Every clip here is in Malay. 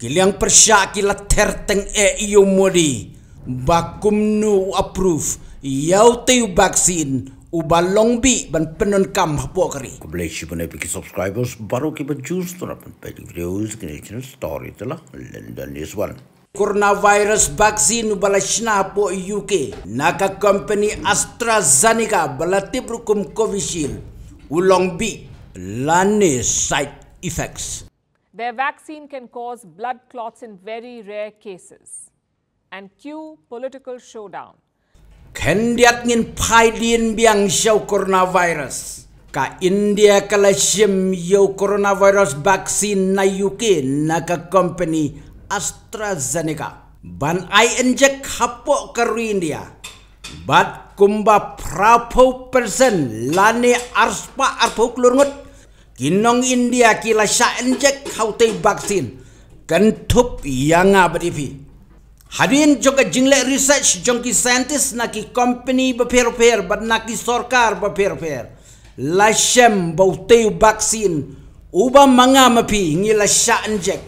Kiliang persya kila terteng e iyo modi. Bakum nu approve. Yau tayo vaksin. Uba long bi ban penon kam hapo kari. Kumbleshi pa na ipiki subscribers. Baro ki ba juice to na pedi videos. Kinechin story tala. Lendan is one. Coronavirus vaksin nu bala sina hapo UK. Naka company AstraZeneca bala tibrukum Covishield. Ulong bi. Lani side effects. Their vaccine can cause blood clots in very rare cases. And cue political showdown. Kendiat ngin paidin biang show coronavirus. Ka India kalashim yo coronavirus vaccine na UK na ka company AstraZeneca. Ban ay inject hapo karu India. But kumba prapo person lani arspa arpo klurngut kinong India kila sya enjek hautay vaksin kentup yang nga berifi. Hadin juga jingle research jongki scientist naki company berpair-pair bad naki sorkar berpair-pair. Lashem bautay vaksin uba mga mepi ngila sya enjek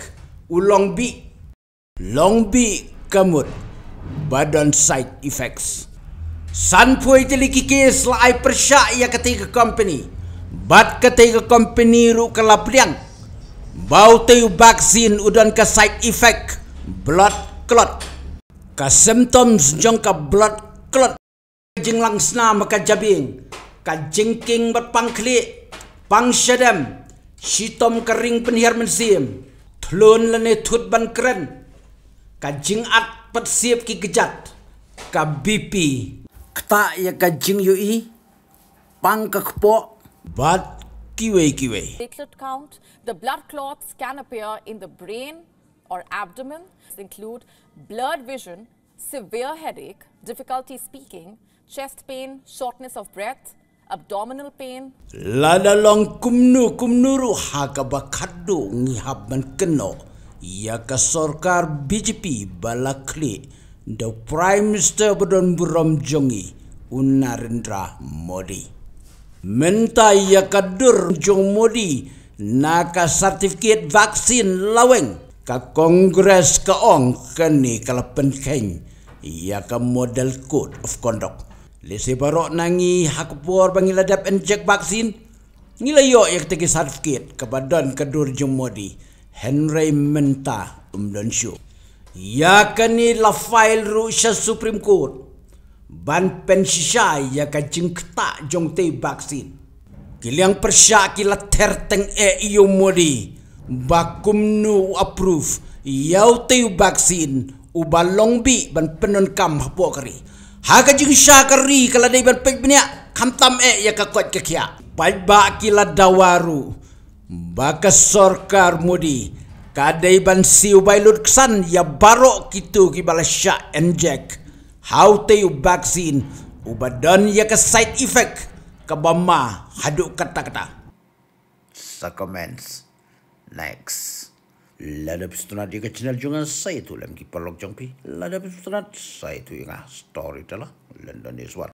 ulong bi long bi kamut badan side effects. San puwede likikis la ay persya iya ketika company. Bat ketiga company ru ke lapliang. Bau tu vaksin udan ke side effect. Blood clot. Ka symptoms jong ke blood clot. Jing langsna maka jabing. Ka jengking bat pangkli. sedem, Sitom kering penhir mensim. Tulun lene tut ban keren. Ka jing at pat siap ki gejat. Ka BP. Ketak ya ka jing yu i. Pang ke kepok. बात की वही की वही platelet count the blood clots can appear in the brain or abdomen include blurred vision severe headache difficulty speaking chest pain shortness of breath abdominal pain long kumnu kumnuru hakabakaddu ngihabban kenno yaka sorkar BJP balakli the prime minister budon burom jongi Modi mentai ia ya kadur jong modi naka sertifikat vaksin laweng ka kongres keong ong kani kala penkeng ya ka model code of conduct lese barok nangi hakpor bangila adab enjek vaksin ngila yo yang ketiki sertifikat ka badan kadur jong modi henry menta umdon ia ya kani la file ru supreme court ban pen ya ka jingkta jong te vaksin kiliang persya kila terteng e iyo modi bakum nu approve yau te vaksin uba longbi ban penon kam hapo kari ha ka jing sha kari kala dei ban pek binya kam tam e ya ka kwat kekia bai ba kila dawaru baka sorkar modi kadai ban siu bailut kesan ya barok kitu ki balasya enjek How to you vaccine Ubadan ya ke side effect Kebama haduk kata-kata Sekomens Next Lada pesutunat ya ke channel jangan saya tu Lagi perlok jangpi Lada pesutunat saya tu ingat ah, Story telah London is what